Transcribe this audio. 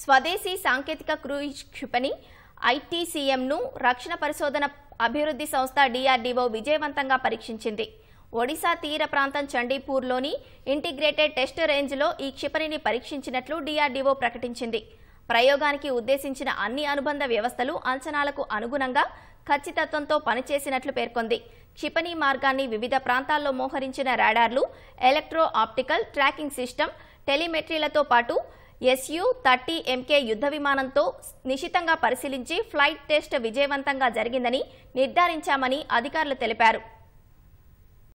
స్వదేశీ సాంకేతిక క్రూయిజ్ క్షిపణి ఐటీసీఎంను రక్షణ పరిశోధన అభివృద్ధి సంస్థ డిఆర్డీఓ విజయవంతంగా పరీక్షించింది ఒడిశా తీర ప్రాంతం చండీపూర్లోని ఇంటిగ్రేటెడ్ టెస్ట్ రేంజ్లో ఈ క్షిపణిని పరీక్షించినట్లు డిఆర్డీఓ ప్రకటించింది ప్రయోగానికి ఉద్దేశించిన అన్ని అనుబంధ వ్యవస్థలు అంచనాలకు అనుగుణంగా ఖచ్చితత్వంతో పనిచేసినట్లు పేర్కొంది క్షిపణి మార్గాన్ని వివిధ ప్రాంతాల్లో మోహరించిన రాడార్లు ఎలక్ట్రో ఆప్టికల్ ట్రాకింగ్ సిస్టమ్ టెలిమెట్రీలతో పాటు ఎస్యూ థర్టీ ఎంకే యుద్ధ విమానంతో నిశితంగా పరిశీలించి ఫ్లైట్ టెస్ట్ విజయవంతంగా జరిగిందని నిర్ధారించామని అధికారులు తెలిపారు